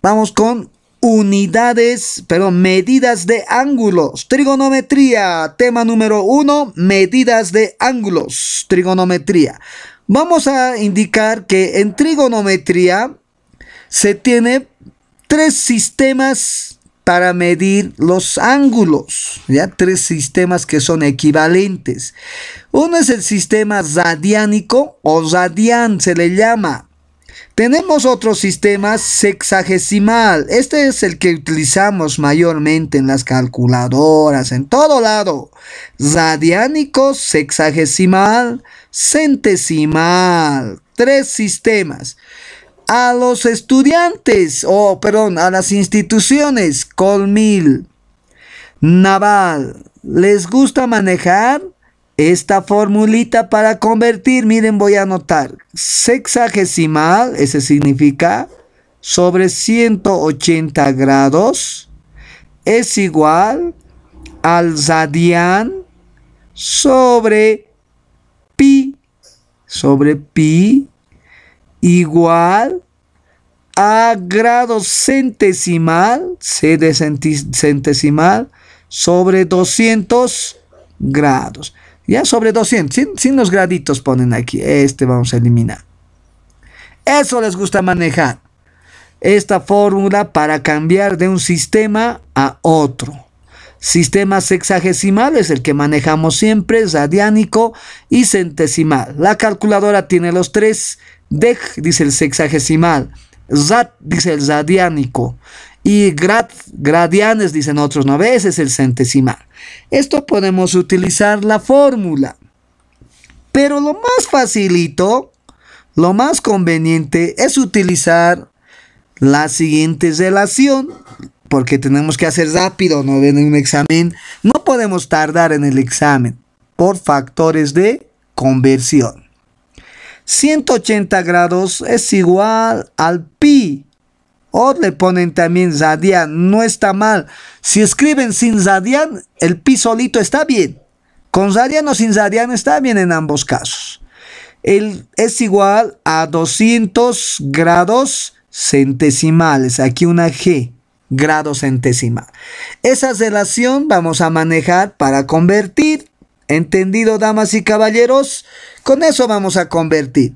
Vamos con unidades, perdón, medidas de ángulos. Trigonometría, tema número uno, medidas de ángulos, trigonometría. Vamos a indicar que en trigonometría se tiene tres sistemas para medir los ángulos, ya tres sistemas que son equivalentes. Uno es el sistema radiánico o radián se le llama, tenemos otro sistema sexagesimal. Este es el que utilizamos mayormente en las calculadoras, en todo lado. Radiánico, sexagesimal, centesimal. Tres sistemas. A los estudiantes, o oh, perdón, a las instituciones, Colmil, Naval, ¿les gusta manejar? Esta formulita para convertir, miren, voy a anotar. Sexagesimal, ese significa sobre 180 grados, es igual al zadian sobre pi, sobre pi, igual a grado centesimal, c de centesimal, sobre 200 grados. Ya sobre 200, sin los graditos ponen aquí. Este vamos a eliminar. Eso les gusta manejar. Esta fórmula para cambiar de un sistema a otro. Sistema sexagesimal es el que manejamos siempre, radiánico y centesimal. La calculadora tiene los tres. DEC dice el sexagesimal. ZAT dice el radiánico y grad, gradianes, dicen otros, no veces el centesimal. Esto podemos utilizar la fórmula. Pero lo más facilito, lo más conveniente es utilizar la siguiente relación, porque tenemos que hacer rápido, no en un examen, no podemos tardar en el examen por factores de conversión. 180 grados es igual al pi o le ponen también Zadian, no está mal. Si escriben sin Zadian, el pisolito está bien. Con Zadian o sin Zadian está bien en ambos casos. El, es igual a 200 grados centesimales. Aquí una G, grado centesimal. Esa relación vamos a manejar para convertir. ¿Entendido, damas y caballeros? Con eso vamos a convertir.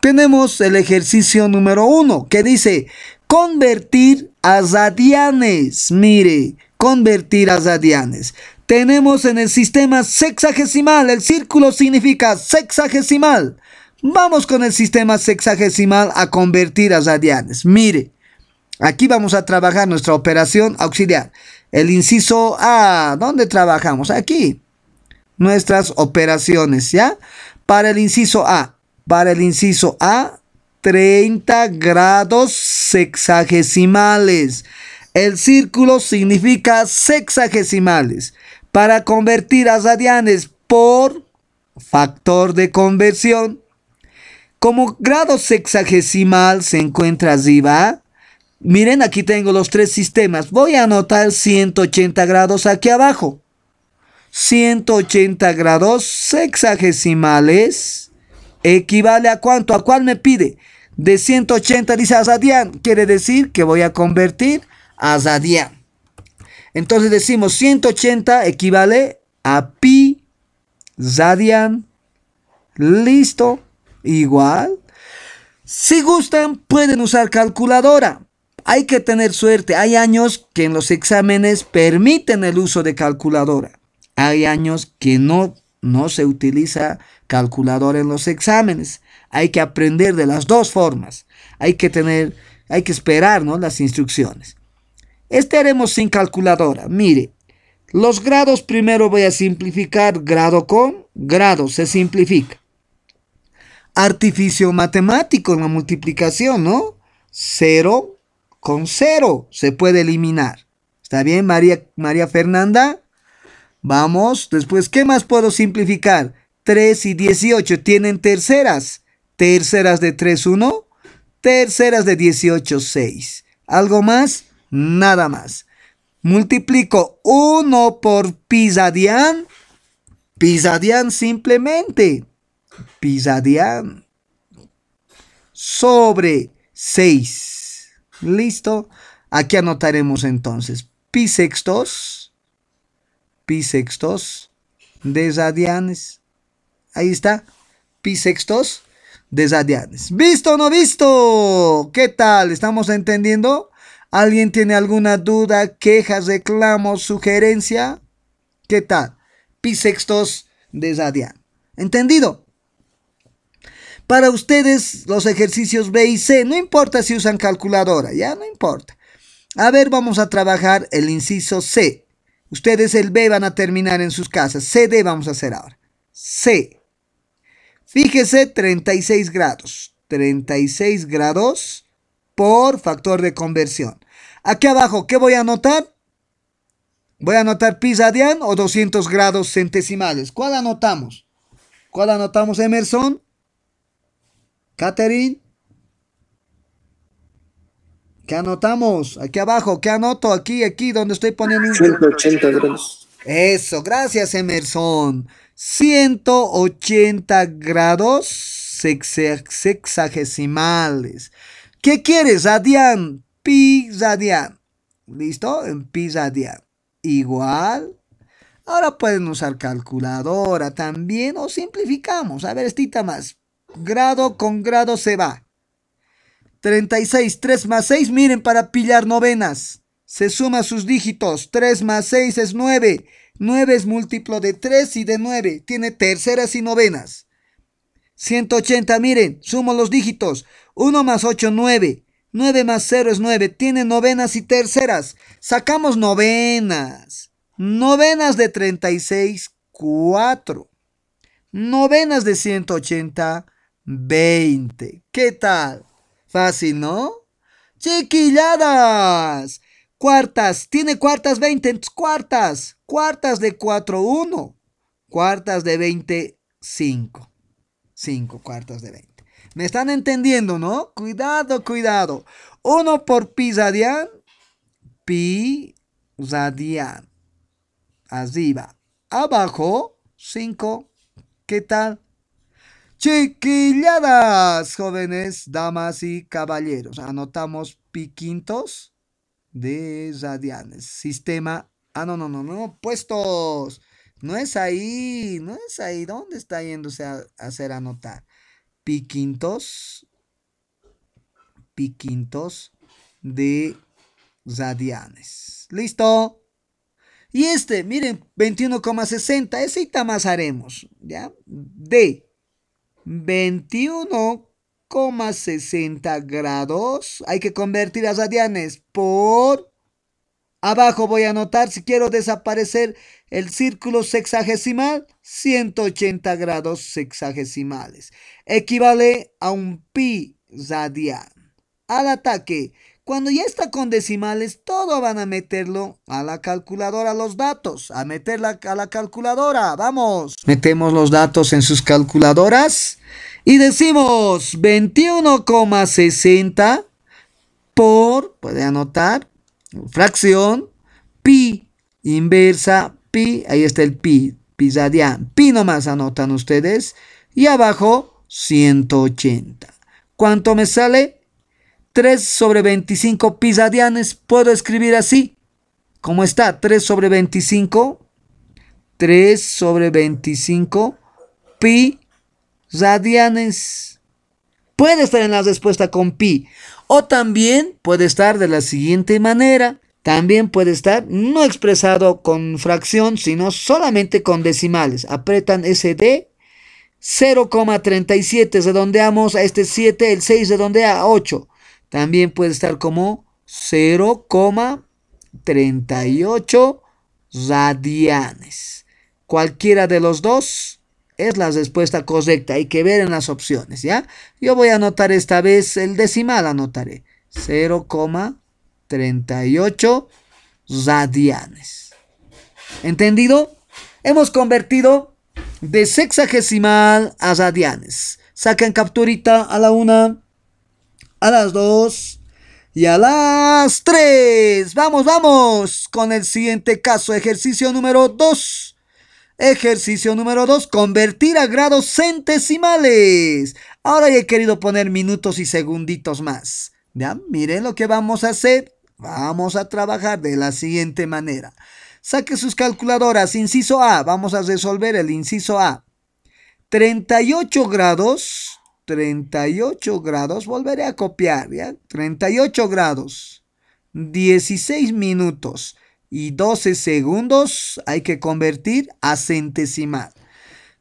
Tenemos el ejercicio número uno que dice convertir a zadianes. Mire, convertir a zadianes. Tenemos en el sistema sexagesimal, el círculo significa sexagesimal. Vamos con el sistema sexagesimal a convertir a zadianes. Mire, aquí vamos a trabajar nuestra operación auxiliar. El inciso A, ¿dónde trabajamos? Aquí. Nuestras operaciones, ¿ya? Para el inciso A, para el inciso A, 30 grados sexagesimales. El círculo significa sexagesimales. Para convertir a radianes por factor de conversión, como grado sexagesimal se encuentra arriba, miren aquí tengo los tres sistemas. Voy a anotar 180 grados aquí abajo. 180 grados sexagesimales equivale a cuánto, a cuál me pide. De 180 dice Zadian. quiere decir que voy a convertir a Zadian. Entonces decimos 180 equivale a pi Zadian. Listo, igual. Si gustan, pueden usar calculadora. Hay que tener suerte. Hay años que en los exámenes permiten el uso de calculadora. Hay años que no no se utiliza calculadora en los exámenes. Hay que aprender de las dos formas. Hay que tener, hay que esperar ¿no? las instrucciones. Este haremos sin calculadora. Mire, los grados primero voy a simplificar grado con grado. Se simplifica. Artificio matemático en la multiplicación, ¿no? Cero con cero se puede eliminar. ¿Está bien, María, María Fernanda? Vamos, después, ¿qué más puedo simplificar? 3 y 18 tienen terceras. Terceras de 3, 1. Terceras de 18, 6. ¿Algo más? Nada más. Multiplico 1 por pisadián. Pisadian simplemente. Pisadian. Sobre 6. ¿Listo? Aquí anotaremos entonces. Pi sextos Pisextos desadianes. Ahí está. Pisextos desadianes. ¿Visto o no visto? ¿Qué tal? ¿Estamos entendiendo? ¿Alguien tiene alguna duda, quejas, reclamos, sugerencia? ¿Qué tal? Pisextos Zadianes. ¿Entendido? Para ustedes, los ejercicios B y C, no importa si usan calculadora, ya no importa. A ver, vamos a trabajar el inciso C. Ustedes el B van a terminar en sus casas. CD vamos a hacer ahora. C. Fíjese 36 grados. 36 grados por factor de conversión. Aquí abajo, ¿qué voy a anotar? Voy a anotar pisa o 200 grados centesimales. ¿Cuál anotamos? ¿Cuál anotamos, Emerson? Catherine. ¿Qué anotamos? Aquí abajo, ¿qué anoto? Aquí, aquí, donde estoy poniendo 180 grados. Eso, gracias Emerson. 180 grados sexagesimales. ¿Qué quieres, Zadian? Pi Zadian. ¿Listo? En pi Zadian. Igual. Ahora pueden usar calculadora también o simplificamos. A ver, estita más. Grado con grado se va. 36, 3 más 6, miren, para pillar novenas. Se suma sus dígitos, 3 más 6 es 9. 9 es múltiplo de 3 y de 9, tiene terceras y novenas. 180, miren, sumo los dígitos, 1 más 8, 9. 9 más 0 es 9, tiene novenas y terceras. Sacamos novenas. Novenas de 36, 4. Novenas de 180, 20. ¿Qué tal? Así, ¿no? Chiquilladas. Cuartas. Tiene cuartas 20. Cuartas. Cuartas de 4-1. Cuartas de 25. 5 cuartas de 20. Me están entendiendo, ¿no? Cuidado, cuidado. Uno por Pi Zadian. Arriba. Abajo. 5. ¿Qué tal? Chiquilladas, jóvenes, damas y caballeros. Anotamos piquintos de radianes. Sistema. Ah, no, no, no, no. Puestos. No es ahí. No es ahí. ¿Dónde está yéndose a hacer anotar? Piquintos. Piquintos de radianes. ¿Listo? Y este, miren, 21,60. Ese y más haremos. ¿Ya? D. 21,60 grados. Hay que convertir a radianes por... Abajo voy a anotar si quiero desaparecer el círculo sexagesimal, 180 grados sexagesimales. Equivale a un pi radian. Al ataque, cuando ya está con decimales, todo van a meterlo a la calculadora, los datos. A meterla a la calculadora, vamos. Metemos los datos en sus calculadoras y decimos 21,60 por, puede anotar, fracción, pi, inversa, pi, ahí está el pi, pisadián, pi nomás anotan ustedes, y abajo 180. ¿Cuánto me sale? 3 sobre 25 radianes. puedo escribir así. ¿Cómo está? 3 sobre 25. 3 sobre 25 pi radianes. Puede estar en la respuesta con pi. O también puede estar de la siguiente manera. También puede estar no expresado con fracción, sino solamente con decimales. Apretan ese D 0,37, redondeamos a este 7, el 6 redondea a 8. También puede estar como 0,38 radianes. Cualquiera de los dos es la respuesta correcta. Hay que ver en las opciones, ¿ya? Yo voy a anotar esta vez el decimal, anotaré. 0,38 radianes. ¿Entendido? Hemos convertido de sexagesimal a radianes. Sacan capturita a la una a las 2 y a las 3. Vamos, vamos con el siguiente caso. Ejercicio número 2. Ejercicio número 2. Convertir a grados centesimales. Ahora he querido poner minutos y segunditos más. Ya, miren lo que vamos a hacer. Vamos a trabajar de la siguiente manera. Saque sus calculadoras. Inciso A. Vamos a resolver el inciso A. 38 grados 38 grados, volveré a copiar, ¿ya? 38 grados, 16 minutos y 12 segundos hay que convertir a centesimal.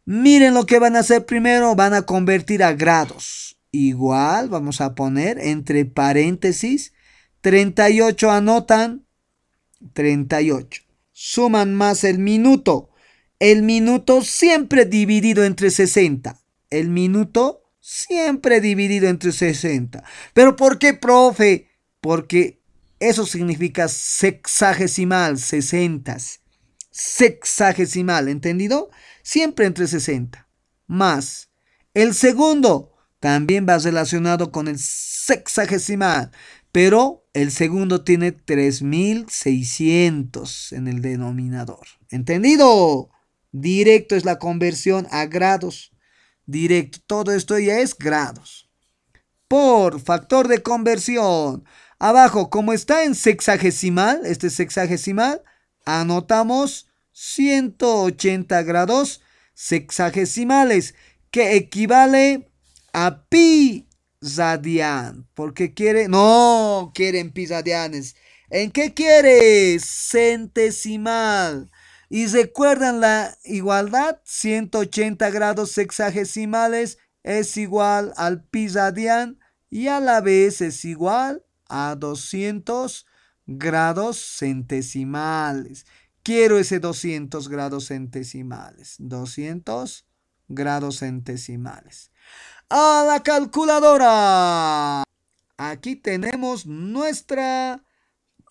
Miren lo que van a hacer primero, van a convertir a grados. Igual, vamos a poner entre paréntesis, 38 anotan, 38. Suman más el minuto. El minuto siempre dividido entre 60. El minuto siempre dividido entre 60. ¿Pero por qué, profe? Porque eso significa sexagesimal, sesentas. Sexagesimal, ¿entendido? Siempre entre 60. Más. El segundo también va relacionado con el sexagesimal, pero el segundo tiene 3600 en el denominador. ¿Entendido? Directo es la conversión a grados directo. Todo esto ya es grados. Por factor de conversión. Abajo, como está en sexagesimal, este sexagesimal, anotamos 180 grados sexagesimales, que equivale a pi radian. Porque quiere, no, quieren pi radianes. ¿En qué quiere? Centesimal. Y recuerdan la igualdad, 180 grados sexagesimales es igual al pi y a la vez es igual a 200 grados centesimales. Quiero ese 200 grados centesimales. 200 grados centesimales. A la calculadora. Aquí tenemos nuestra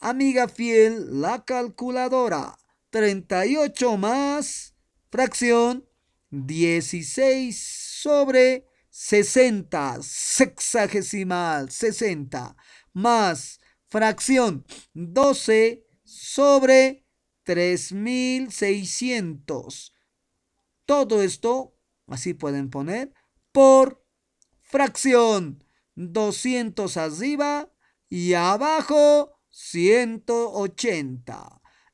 amiga fiel, la calculadora. 38 más fracción 16 sobre 60, sexagesimal 60, más fracción 12 sobre 3600. Todo esto, así pueden poner, por fracción 200 arriba y abajo 180.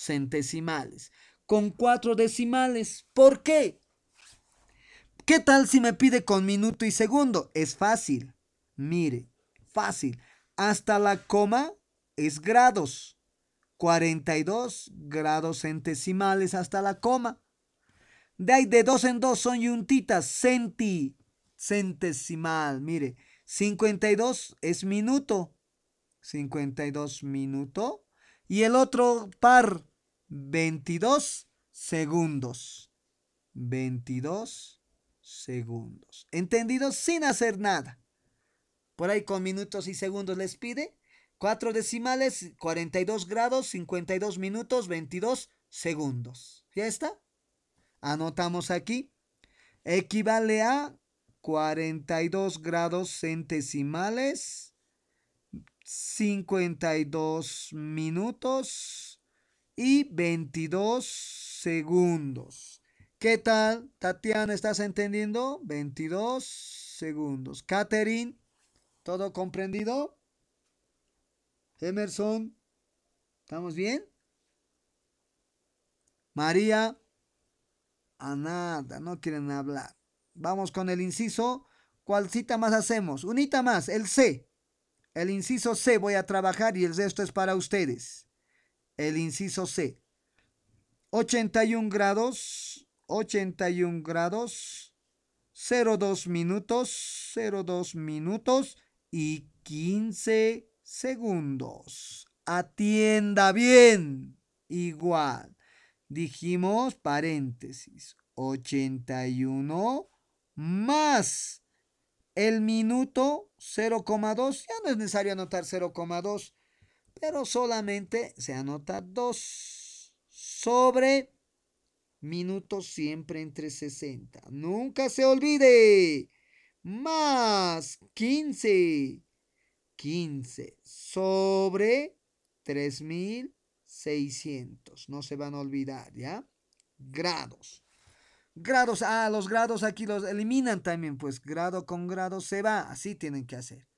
centesimales con cuatro decimales. ¿Por qué? ¿Qué tal si me pide con minuto y segundo? Es fácil. Mire, fácil. Hasta la coma es grados. 42 grados centesimales hasta la coma. De ahí de dos en dos son yuntitas, centi, centesimal, mire. 52 es minuto, 52 minuto. Y el otro par 22 segundos. 22 segundos. ¿Entendido? Sin hacer nada. Por ahí con minutos y segundos les pide. 4 decimales, 42 grados, 52 minutos, 22 segundos. ¿Ya está? Anotamos aquí. Equivale a 42 grados centesimales, 52 minutos, y 22 segundos. ¿Qué tal, Tatiana? ¿Estás entendiendo? 22 segundos. Catherine, ¿todo comprendido? Emerson, ¿estamos bien? María, a nada, no quieren hablar. Vamos con el inciso. ¿Cuál cita más hacemos? Unita más, el C. El inciso C voy a trabajar y el resto es para ustedes el inciso C. 81 grados, 81 grados, 02 minutos, 02 minutos y 15 segundos. Atienda bien. Igual. Dijimos paréntesis. 81 más el minuto 0,2. Ya no es necesario anotar 0,2 pero solamente se anota 2 sobre minutos siempre entre 60. Nunca se olvide. Más 15. 15 sobre 3600. No se van a olvidar, ¿ya? Grados. Grados, ah, los grados aquí los eliminan también, pues grado con grado se va, así tienen que hacer.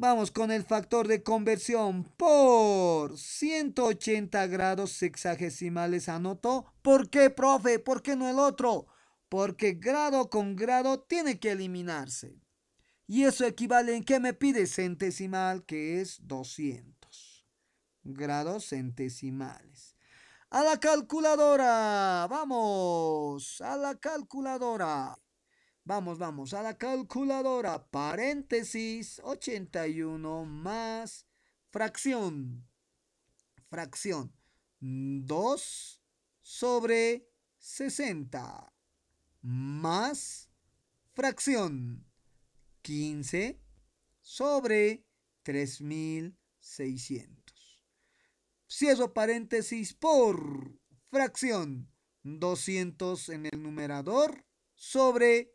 Vamos con el factor de conversión por 180 grados sexagesimales anotó. ¿Por qué, profe? ¿Por qué no el otro? Porque grado con grado tiene que eliminarse. Y eso equivale en ¿qué me pide centesimal, que es 200 grados centesimales. A la calculadora, vamos, a la calculadora. Vamos, vamos a la calculadora. Paréntesis 81 más fracción. Fracción 2 sobre 60 más fracción 15 sobre 3600. Cierro paréntesis por fracción 200 en el numerador sobre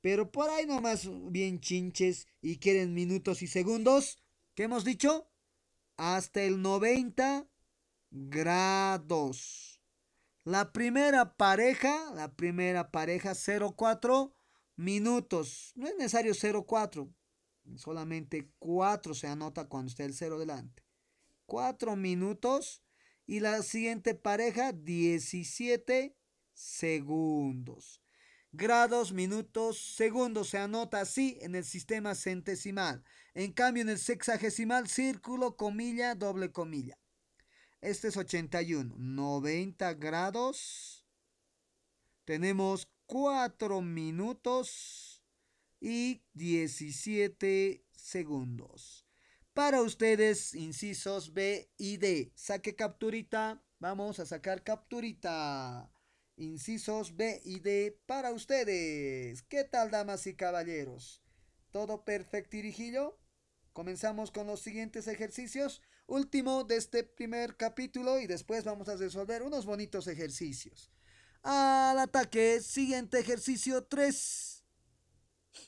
pero por ahí nomás bien chinches y quieren minutos y segundos. ¿Qué hemos dicho? Hasta el 90 grados. La primera pareja, la primera pareja 04 minutos. No es necesario 04, solamente 4 se anota cuando está el 0 delante. 4 minutos y la siguiente pareja 17 segundos grados, minutos, segundos se anota así en el sistema centesimal. En cambio, en el sexagesimal, círculo, comilla, doble comilla. Este es 81. 90 grados. Tenemos 4 minutos y 17 segundos. Para ustedes, incisos B y D. Saque capturita. Vamos a sacar capturita incisos B y D para ustedes. ¿Qué tal, damas y caballeros? ¿Todo perfecto perfectirijillo? Comenzamos con los siguientes ejercicios. Último de este primer capítulo y después vamos a resolver unos bonitos ejercicios. Al ataque, siguiente ejercicio 3.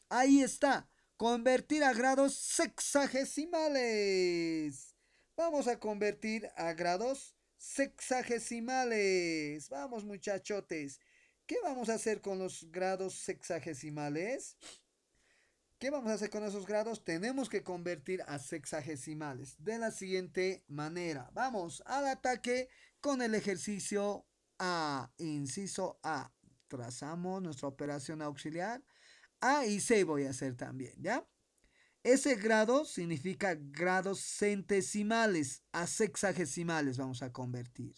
Ahí está, convertir a grados sexagesimales. Vamos a convertir a grados sexagesimales. Vamos muchachotes. ¿Qué vamos a hacer con los grados sexagesimales? ¿Qué vamos a hacer con esos grados? Tenemos que convertir a sexagesimales de la siguiente manera. Vamos al ataque con el ejercicio A, inciso A. Trazamos nuestra operación auxiliar. A y C voy a hacer también, ¿ya? Ese grado significa grados centesimales a sexagesimales vamos a convertir.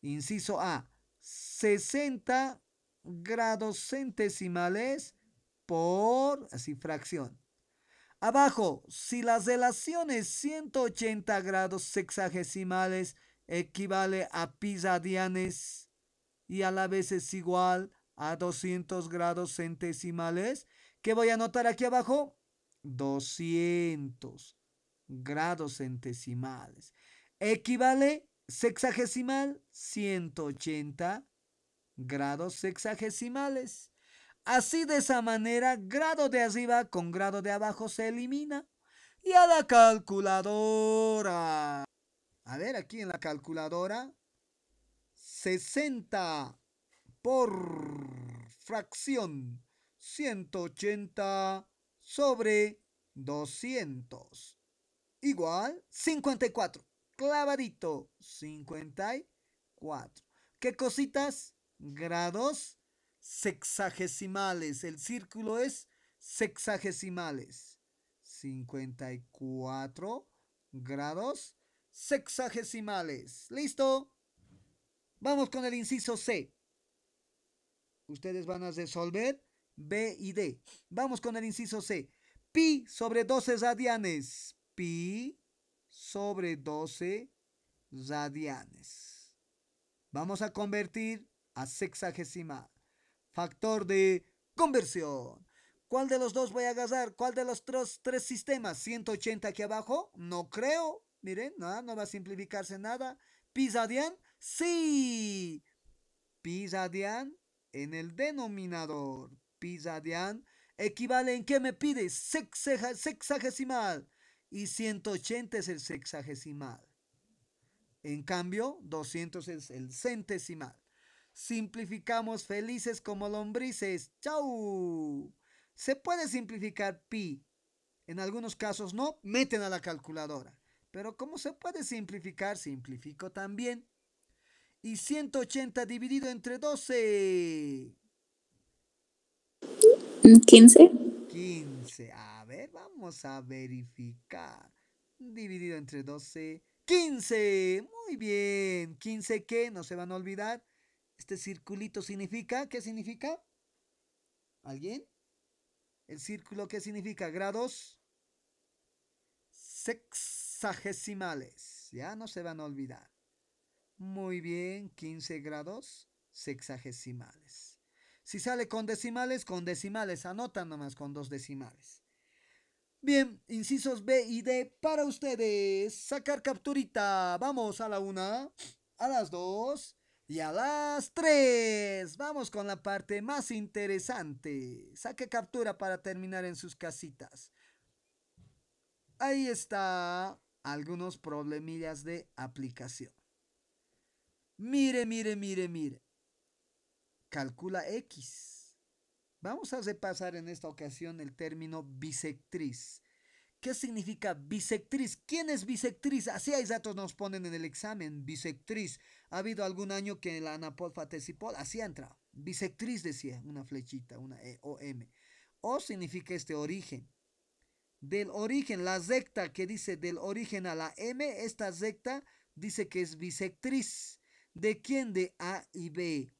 Inciso A, 60 grados centesimales por, así fracción. Abajo, si las relaciones 180 grados sexagesimales equivale a pisadianes y a la vez es igual a 200 grados centesimales, ¿qué voy a anotar aquí abajo? 200 grados centesimales. Equivale sexagesimal 180 grados sexagesimales. Así de esa manera, grado de arriba con grado de abajo se elimina. Y a la calculadora. A ver, aquí en la calculadora. 60 por fracción 180 sobre 200. Igual 54. Clavadito 54. ¿Qué cositas? Grados sexagesimales. El círculo es sexagesimales. 54 grados sexagesimales. ¿Listo? Vamos con el inciso C. Ustedes van a resolver B y D. Vamos con el inciso C. Pi sobre 12 radianes. Pi sobre 12 radianes. Vamos a convertir a sexagésima, Factor de conversión. ¿Cuál de los dos voy a agarrar? ¿Cuál de los tres, tres sistemas? ¿180 aquí abajo? No creo. Miren, no, no va a simplificarse nada. ¿Pi radian? Sí. Pi radian en el denominador equivale equivalen, ¿qué me pide? sexagesimal. Y 180 es el sexagesimal. En cambio, 200 es el centesimal. Simplificamos felices como lombrices. ¡Chau! Se puede simplificar pi. En algunos casos no, meten a la calculadora. Pero como se puede simplificar, simplifico también. Y 180 dividido entre 12. 15. 15. A ver, vamos a verificar. Dividido entre 12. 15. Muy bien. 15 ¿qué? no se van a olvidar. Este circulito significa, ¿qué significa? ¿Alguien? ¿El círculo qué significa? Grados sexagesimales. Ya no se van a olvidar. Muy bien, 15 grados sexagesimales. Si sale con decimales, con decimales. Anotan nomás con dos decimales. Bien, incisos B y D para ustedes. Sacar capturita. Vamos a la una, a las dos y a las tres. Vamos con la parte más interesante. Saque captura para terminar en sus casitas. Ahí está. Algunos problemillas de aplicación. Mire, mire, mire, mire calcula X. Vamos a repasar en esta ocasión el término bisectriz. ¿Qué significa bisectriz? ¿Quién es bisectriz? Así hay datos nos ponen en el examen, bisectriz. Ha habido algún año que la anapolfa tesipol, así entra Bisectriz decía, una flechita, una E O M. O significa este origen. Del origen, la recta que dice del origen a la M, esta recta dice que es bisectriz. ¿De quién? De A y B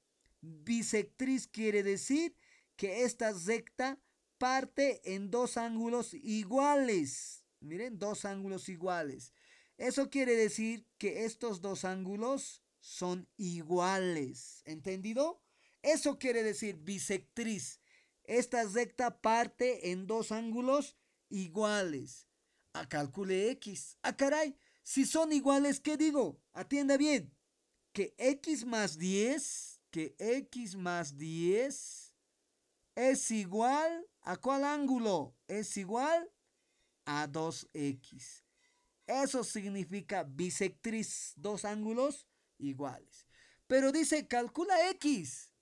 bisectriz quiere decir que esta recta parte en dos ángulos iguales. Miren, dos ángulos iguales. Eso quiere decir que estos dos ángulos son iguales. ¿Entendido? Eso quiere decir bisectriz. Esta recta parte en dos ángulos iguales. A ah, calcule X. ¡Ah, caray! Si son iguales, ¿qué digo? Atienda bien. Que X más 10 que x más 10 es igual a cuál ángulo? Es igual a 2x. Eso significa bisectriz, dos ángulos iguales. Pero dice, calcula x.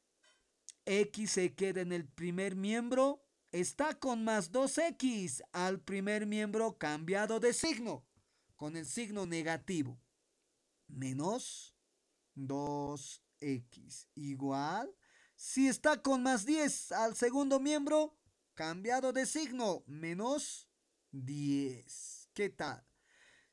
x se queda en el primer miembro, está con más 2x al primer miembro cambiado de signo, con el signo negativo. Menos 2 x igual, si está con más 10 al segundo miembro, cambiado de signo, menos 10. ¿Qué tal?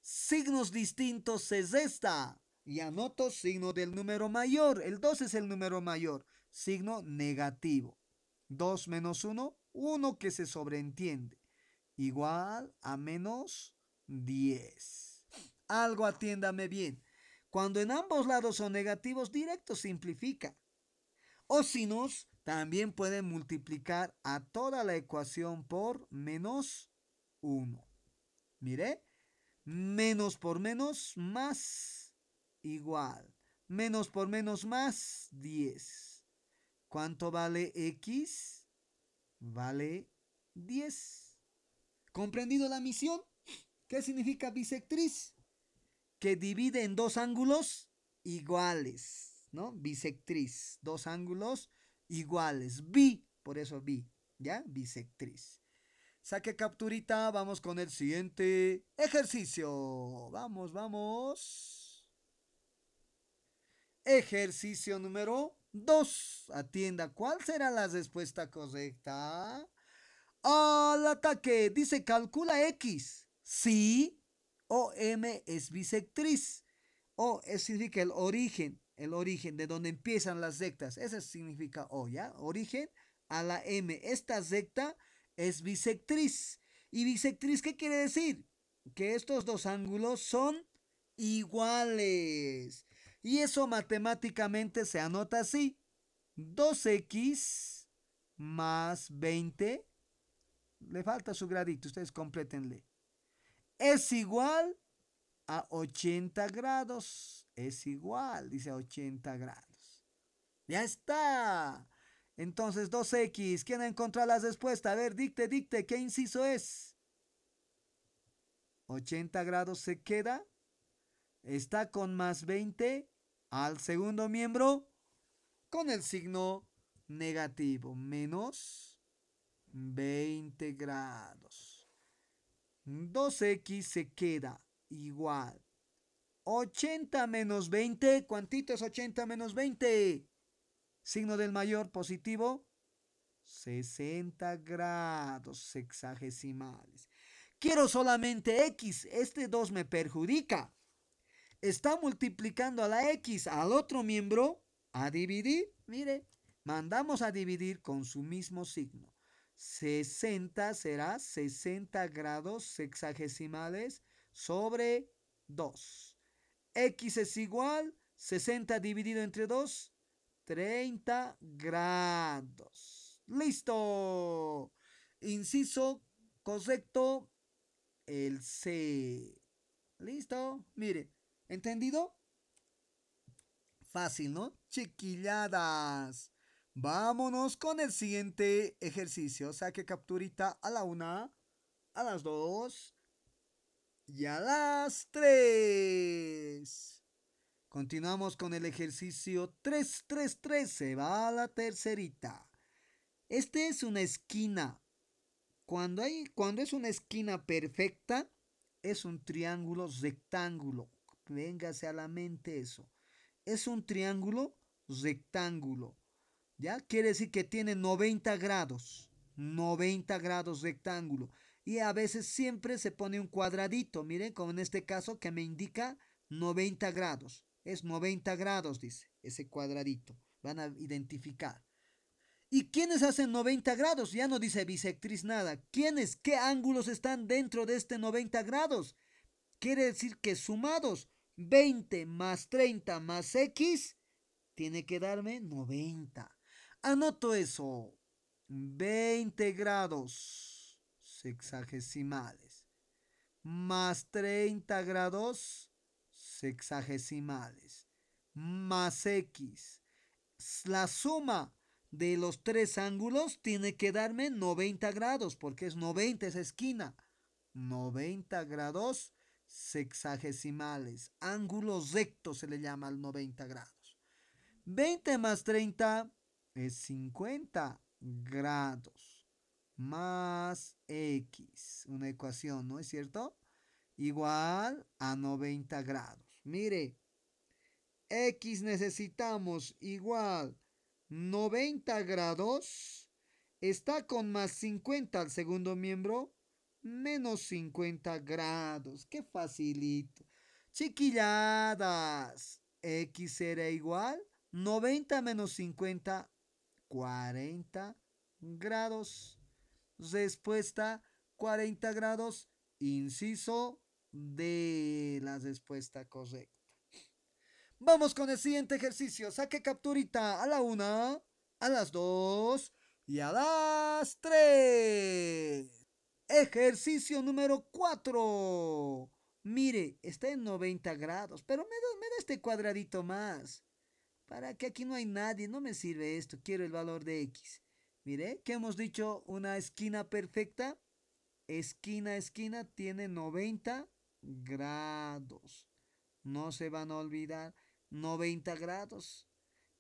Signos distintos es esta. Y anoto signo del número mayor. El 2 es el número mayor. Signo negativo. 2 menos 1, 1 que se sobreentiende. Igual a menos 10. Algo atiéndame bien. Cuando en ambos lados son negativos directos, simplifica. O no, también puede multiplicar a toda la ecuación por menos 1. Mire, menos por menos más igual. Menos por menos más 10. ¿Cuánto vale x? Vale 10. ¿Comprendido la misión? ¿Qué significa bisectriz? que divide en dos ángulos iguales, ¿no? Bisectriz, dos ángulos iguales, bi, por eso bi, ¿ya? Bisectriz. Saque capturita, vamos con el siguiente ejercicio. Vamos, vamos. Ejercicio número dos. Atienda, ¿cuál será la respuesta correcta? Al ataque, dice calcula X. Sí, OM es bisectriz. O significa el origen, el origen de donde empiezan las rectas. Ese significa O, ¿ya? Origen a la M. Esta recta es bisectriz. ¿Y bisectriz qué quiere decir? Que estos dos ángulos son iguales. Y eso matemáticamente se anota así. 2x más 20. Le falta su gradito, ustedes complétenle es igual a 80 grados. Es igual, dice 80 grados. Ya está. Entonces 2x, ¿quién ha encontrado la respuesta? A ver, dicte, dicte, ¿qué inciso es? 80 grados se queda. Está con más 20 al segundo miembro con el signo negativo, menos 20 grados. 2x se queda igual. 80 menos 20. ¿Cuántito es 80 menos 20? Signo del mayor positivo. 60 grados sexagesimales. Quiero solamente x. Este 2 me perjudica. Está multiplicando a la x al otro miembro a dividir. Mire, mandamos a dividir con su mismo signo. 60 será 60 grados sexagesimales sobre 2. X es igual 60 dividido entre 2, 30 grados. ¡Listo! Inciso correcto, el C. ¿Listo? Mire, ¿entendido? Fácil, ¿no? Chiquilladas. Vámonos con el siguiente ejercicio. O sea que capturita a la una, a las dos y a las tres. Continuamos con el ejercicio 3 Se va a la tercerita. Este es una esquina. Cuando, hay, cuando es una esquina perfecta, es un triángulo rectángulo. Véngase a la mente eso. Es un triángulo rectángulo. ¿Ya? Quiere decir que tiene 90 grados, 90 grados rectángulo. Y a veces siempre se pone un cuadradito, miren, como en este caso que me indica 90 grados. Es 90 grados, dice, ese cuadradito. Van a identificar. ¿Y quiénes hacen 90 grados? Ya no dice bisectriz nada. ¿Quiénes? ¿Qué ángulos están dentro de este 90 grados? Quiere decir que sumados 20 más 30 más X tiene que darme 90. Anoto eso. 20 grados sexagesimales más 30 grados sexagesimales más x. La suma de los tres ángulos tiene que darme 90 grados porque es 90 esa esquina. 90 grados sexagesimales. Ángulo recto se le llama al 90 grados. 20 más 30 es 50 grados más X, una ecuación, ¿no es cierto? Igual a 90 grados. Mire, X necesitamos igual 90 grados. Está con más 50 al segundo miembro. Menos 50 grados. Qué facilito. Chiquilladas. X será igual 90 menos 50 40 grados. Respuesta 40 grados, inciso de la respuesta correcta. Vamos con el siguiente ejercicio. Saque capturita a la 1, a las 2 y a las 3. Ejercicio número 4. Mire, está en 90 grados, pero me da, me da este cuadradito más. ¿Para que aquí no hay nadie? No me sirve esto, quiero el valor de X. Mire, ¿qué hemos dicho una esquina perfecta. Esquina esquina tiene 90 grados. No se van a olvidar, 90 grados.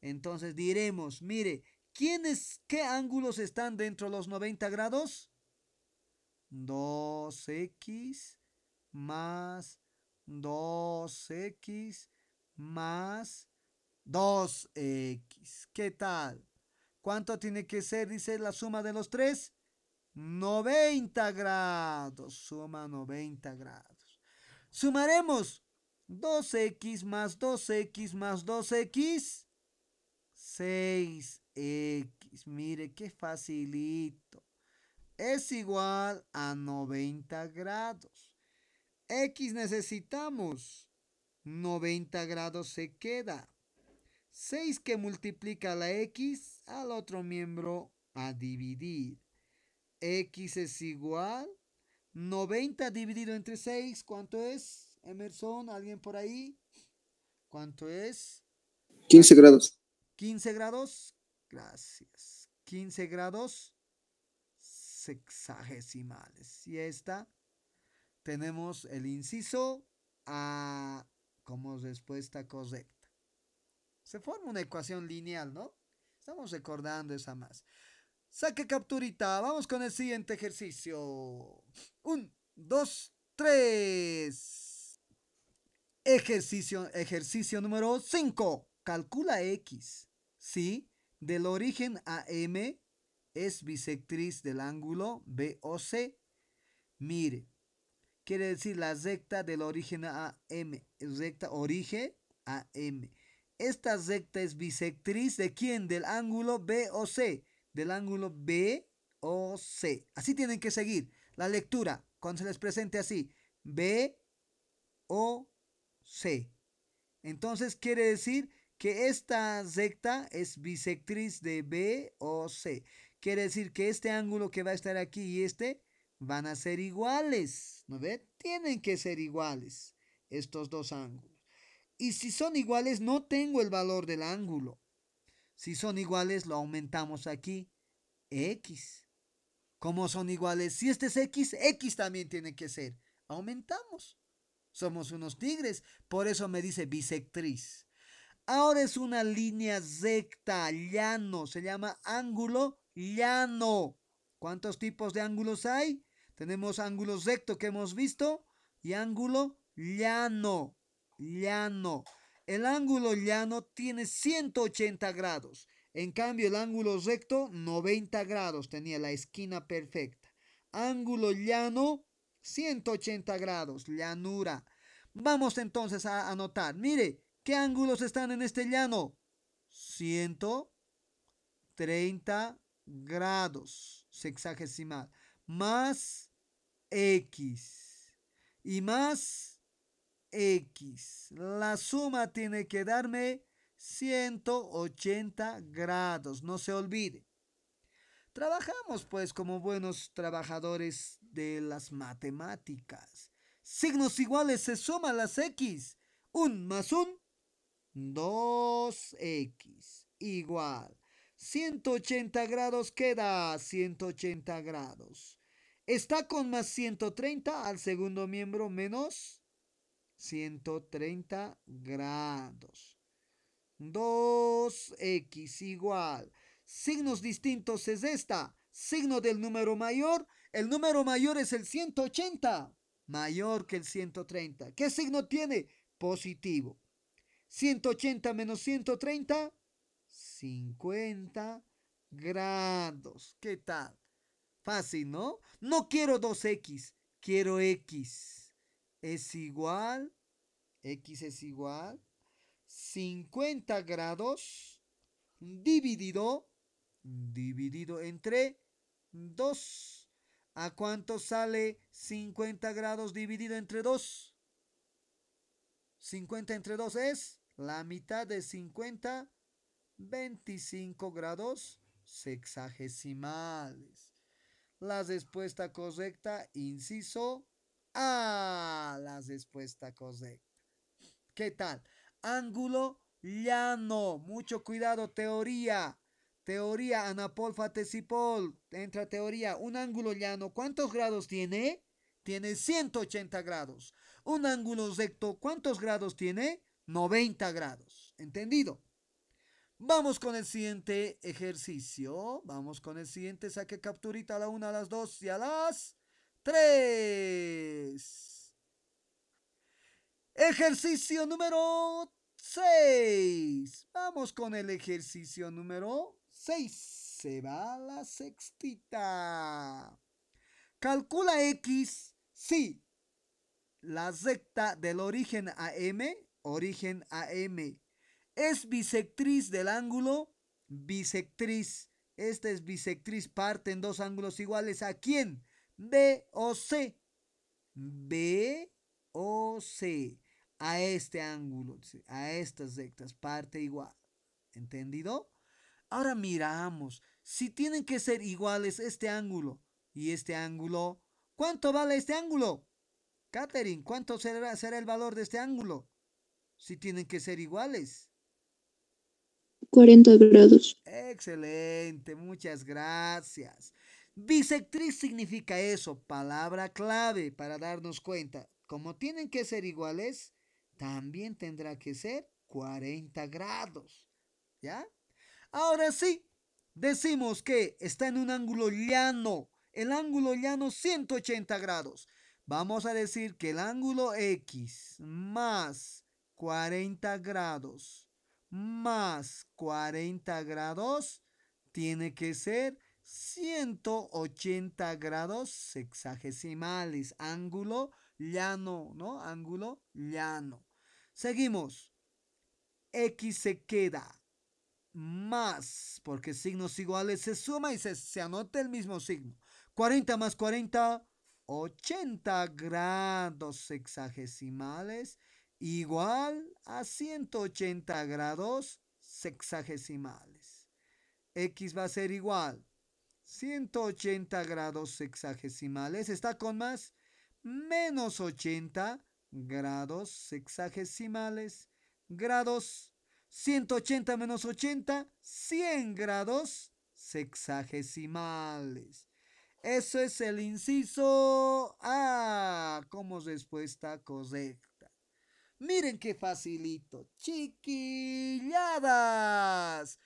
Entonces diremos, mire, ¿quiénes, qué ángulos están dentro de los 90 grados? 2x más 2x más 2x. Eh, ¿Qué tal? ¿Cuánto tiene que ser, dice, la suma de los tres? 90 grados. Suma 90 grados. Sumaremos 2x más 2x más 2x. 6x. Mire, qué facilito. Es igual a 90 grados. X necesitamos. 90 grados se queda. 6 que multiplica la x al otro miembro a dividir. x es igual 90 dividido entre 6, ¿cuánto es? Emerson, ¿alguien por ahí? ¿Cuánto es? 15 grados. 15 grados, gracias. 15 grados sexagesimales. Y esta tenemos el inciso A como respuesta correcta. Se forma una ecuación lineal, ¿no? Estamos recordando esa más. Saque capturita. Vamos con el siguiente ejercicio. Un, dos, tres. Ejercicio, ejercicio número 5. Calcula X. ¿Sí? del origen AM es bisectriz del ángulo BOC. Mire. Quiere decir la recta del origen AM. Recta origen AM. Esta recta es bisectriz de quién? Del ángulo B o C. Del ángulo B o C. Así tienen que seguir la lectura cuando se les presente así. B o C. Entonces quiere decir que esta recta es bisectriz de B o C. Quiere decir que este ángulo que va a estar aquí y este van a ser iguales. ¿No ve? Tienen que ser iguales estos dos ángulos. Y si son iguales, no tengo el valor del ángulo. Si son iguales, lo aumentamos aquí. X. Como son iguales, si este es X, X también tiene que ser. Aumentamos. Somos unos tigres. Por eso me dice bisectriz. Ahora es una línea recta, llano. Se llama ángulo llano. ¿Cuántos tipos de ángulos hay? Tenemos ángulo recto que hemos visto y ángulo llano llano. El ángulo llano tiene 180 grados. En cambio, el ángulo recto, 90 grados. Tenía la esquina perfecta. Ángulo llano, 180 grados. Llanura. Vamos entonces a anotar. Mire, ¿qué ángulos están en este llano? 130 grados sexagesimal. Más X. Y más x. La suma tiene que darme 180 grados, no se olvide. Trabajamos pues como buenos trabajadores de las matemáticas. Signos iguales se suman las x. 1 más 1, 2x igual. 180 grados queda 180 grados. Está con más 130 al segundo miembro menos 130 grados. 2x igual. Signos distintos es esta. Signo del número mayor. El número mayor es el 180. Mayor que el 130. ¿Qué signo tiene? Positivo. 180 menos 130. 50 grados. ¿Qué tal? Fácil, ¿no? No quiero 2x. Quiero x es igual, X es igual, 50 grados dividido, dividido entre 2. ¿A cuánto sale 50 grados dividido entre 2? 50 entre 2 es la mitad de 50, 25 grados sexagesimales. La respuesta correcta, inciso a ah, la respuesta correcta. ¿Qué tal? Ángulo llano. Mucho cuidado, teoría. Teoría, Anapol Fatesipol. Entra teoría. Un ángulo llano, ¿cuántos grados tiene? Tiene 180 grados. Un ángulo recto, ¿cuántos grados tiene? 90 grados. ¿Entendido? Vamos con el siguiente ejercicio. Vamos con el siguiente saque capturita a la una, a las dos y a las 3. Ejercicio número 6. Vamos con el ejercicio número 6. Se va la sextita. Calcula X Sí, la recta del origen AM, origen AM, es bisectriz del ángulo, bisectriz. Esta es bisectriz, parte en dos ángulos iguales. ¿A quién? B o C. B o C. A este ángulo, a estas rectas, parte igual. ¿Entendido? Ahora miramos. Si tienen que ser iguales este ángulo y este ángulo, ¿cuánto vale este ángulo? Catherine, ¿cuánto será, será el valor de este ángulo? Si tienen que ser iguales. 40 grados. Excelente, muchas gracias. Bisectriz significa eso, palabra clave para darnos cuenta. Como tienen que ser iguales, también tendrá que ser 40 grados. ¿Ya? Ahora sí, decimos que está en un ángulo llano, el ángulo llano 180 grados. Vamos a decir que el ángulo X más 40 grados más 40 grados tiene que ser 180 grados sexagesimales, ángulo llano, ¿no? Ángulo llano. Seguimos. X se queda más, porque signos iguales se suma y se, se anota el mismo signo. 40 más 40, 80 grados sexagesimales igual a 180 grados sexagesimales. X va a ser igual 180 grados sexagesimales está con más menos 80 grados sexagesimales grados 180 menos 80 100 grados sexagesimales eso es el inciso A como respuesta correcta miren qué facilito chiquilladas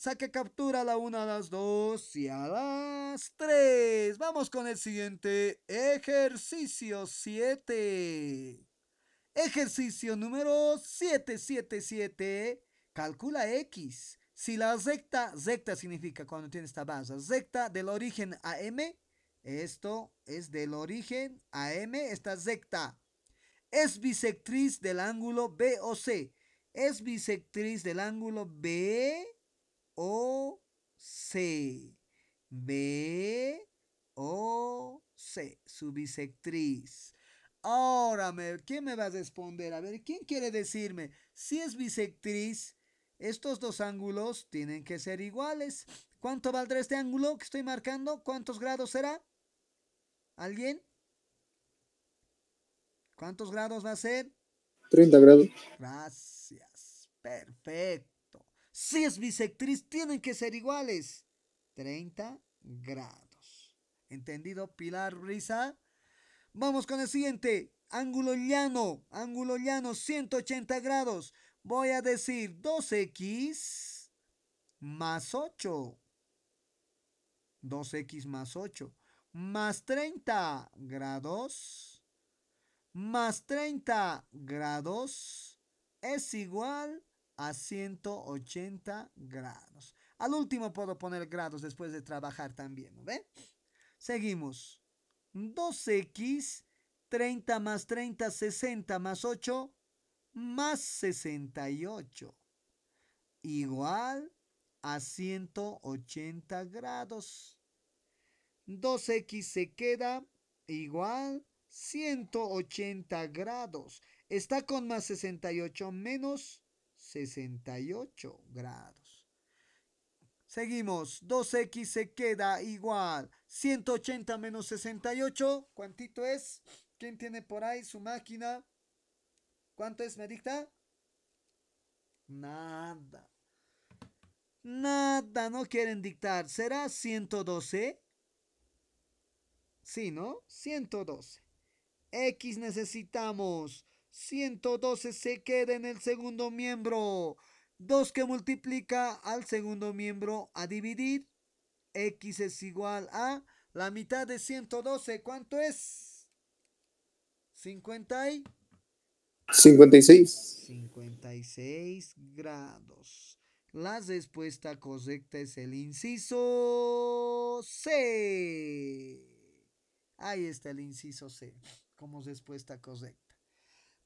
Saque captura a la 1, a las 2 y a las 3. Vamos con el siguiente ejercicio 7. Ejercicio número 777. Calcula X. Si la recta, recta significa cuando tiene esta base, recta del origen a M, esto es del origen a M, esta recta es bisectriz del ángulo b o c. Es bisectriz del ángulo B o C. B O C. Su bisectriz. Ahora, ¿quién me va a responder? A ver, ¿quién quiere decirme? Si es bisectriz, estos dos ángulos tienen que ser iguales. ¿Cuánto valdrá este ángulo que estoy marcando? ¿Cuántos grados será? ¿Alguien? ¿Cuántos grados va a ser? 30 grados. Gracias. Perfecto si es bisectriz, tienen que ser iguales. 30 grados. ¿Entendido, Pilar Risa? Vamos con el siguiente. Ángulo llano. Ángulo llano, 180 grados. Voy a decir 2x más 8. 2x más 8. Más 30 grados. Más 30 grados es igual a 180 grados. Al último puedo poner grados después de trabajar también, ve? Seguimos. 2x, 30 más 30, 60 más 8, más 68. Igual a 180 grados. 2x se queda igual 180 grados. Está con más 68 menos 68 grados. Seguimos, 2x se queda igual, 180 menos 68, ¿cuántito es? ¿Quién tiene por ahí su máquina? ¿Cuánto es, me dicta? Nada. Nada, no quieren dictar. ¿Será 112? Sí, ¿no? 112. X necesitamos 112 se queda en el segundo miembro. 2 que multiplica al segundo miembro a dividir. X es igual a la mitad de 112. ¿Cuánto es? 50 56. 56 grados. La respuesta correcta es el inciso C. Ahí está el inciso C como respuesta correcta.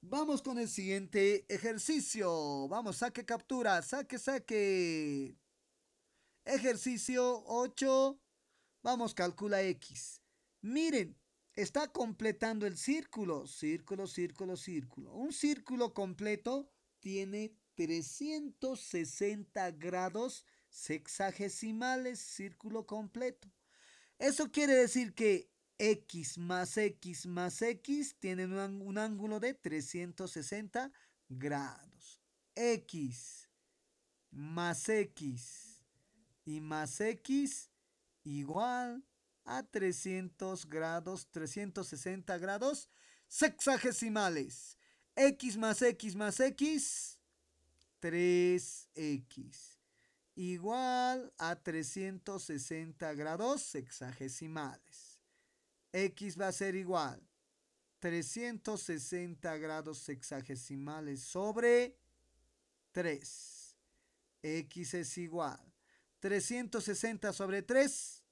Vamos con el siguiente ejercicio. Vamos, saque, captura, saque, saque. Ejercicio 8. Vamos, calcula X. Miren, está completando el círculo. Círculo, círculo, círculo. Un círculo completo tiene 360 grados sexagesimales, círculo completo. Eso quiere decir que X más X más X tienen un, ángulo de 360 grados. X más X y más X igual a 300 grados, 360 grados sexagesimales. X más X más X, 3X. Igual a 360 grados sexagesimales. X va a ser igual 360 grados sexagesimales sobre 3. X es igual 360 sobre 3.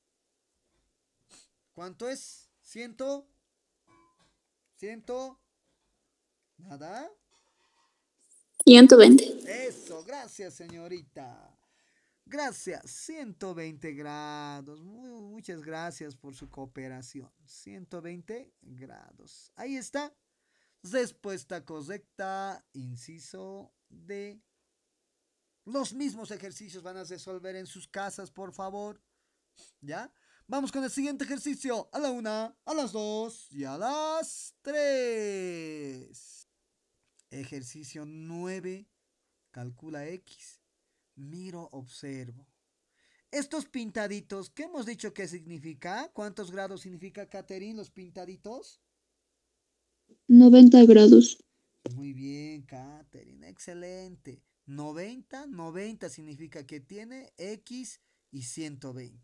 ¿Cuánto es? ¿Ciento? 100 ¿Nada? 120. Eso, gracias señorita. Gracias, 120 grados. muchas gracias por su cooperación. 120 grados. Ahí está. Respuesta correcta, inciso D. Los mismos ejercicios van a resolver en sus casas, por favor. ¿Ya? Vamos con el siguiente ejercicio. A la una, a las dos y a las tres. Ejercicio 9. Calcula X miro, observo. Estos pintaditos, ¿qué hemos dicho que significa? ¿Cuántos grados significa, Caterín, los pintaditos? 90 grados. Muy bien, Caterín, excelente. 90, 90 significa que tiene X y 120.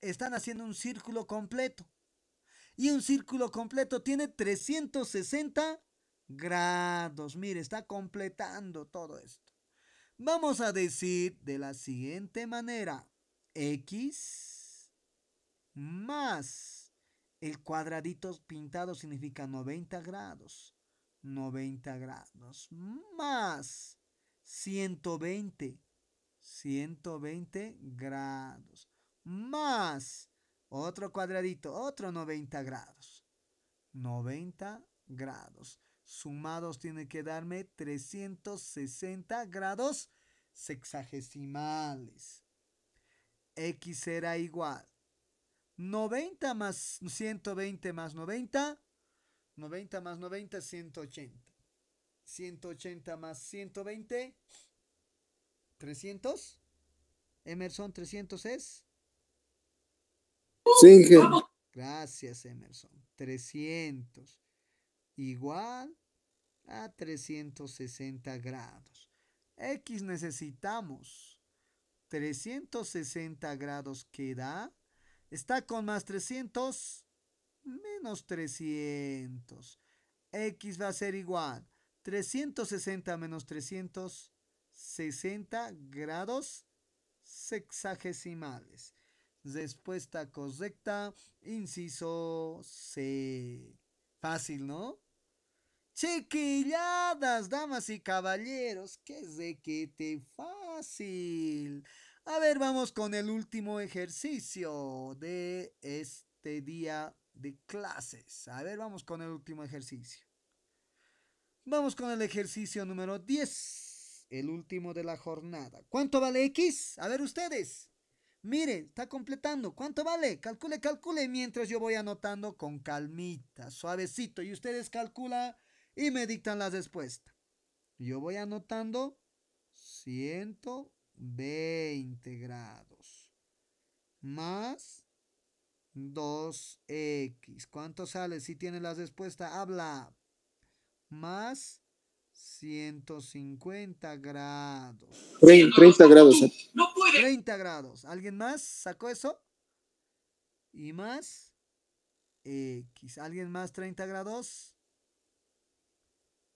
Están haciendo un círculo completo. Y un círculo completo tiene 360 grados. Mire, está completando todo esto. Vamos a decir de la siguiente manera. X más el cuadradito pintado significa 90 grados. 90 grados más 120. 120 grados más otro cuadradito, otro 90 grados. 90 grados sumados tiene que darme 360 grados sexagesimales. X será igual 90 más 120 más 90, 90 más 90, 180. 180 más 120, 300. Emerson, 300 es. Sí, Gracias, Emerson. 300. Igual a 360 grados. X necesitamos 360 grados queda. Está con más 300 menos 300. X va a ser igual. 360 menos 360 60 grados sexagesimales. Respuesta correcta, inciso C. Fácil, ¿no? Chiquilladas, damas y caballeros, que es que te fácil. A ver, vamos con el último ejercicio de este día de clases. A ver, vamos con el último ejercicio. Vamos con el ejercicio número 10, el último de la jornada. ¿Cuánto vale X? A ver ustedes. Miren, está completando. ¿Cuánto vale? Calcule, calcule mientras yo voy anotando con calmita, suavecito. Y ustedes calculan y me dictan la respuesta. Yo voy anotando 120 grados más 2x. ¿Cuánto sale? Si tiene la respuesta, habla. Más 150 grados. 30, grados. grados. ¿eh? puede! 30 grados. ¿Alguien más sacó eso? Y más X. ¿Alguien más 30 grados?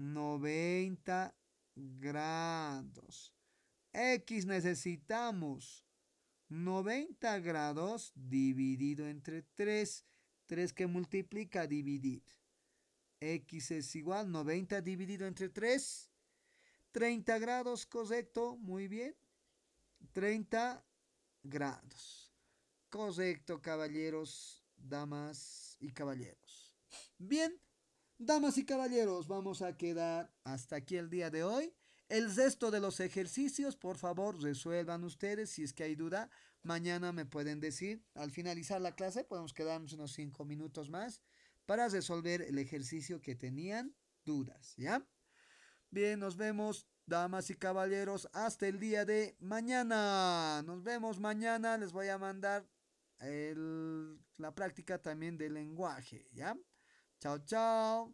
90 grados. X necesitamos 90 grados dividido entre 3. 3 que multiplica dividir. X es igual 90 dividido entre 3. 30 grados, correcto, muy bien. 30 grados. Correcto, caballeros, damas y caballeros. Bien. Damas y caballeros, vamos a quedar hasta aquí el día de hoy. El resto de los ejercicios, por favor, resuelvan ustedes. Si es que hay duda, mañana me pueden decir. Al finalizar la clase, podemos quedarnos unos cinco minutos más para resolver el ejercicio que tenían dudas, ¿ya? Bien, nos vemos, damas y caballeros, hasta el día de mañana. Nos vemos mañana. Les voy a mandar la práctica también del lenguaje, ¿ya? 早早。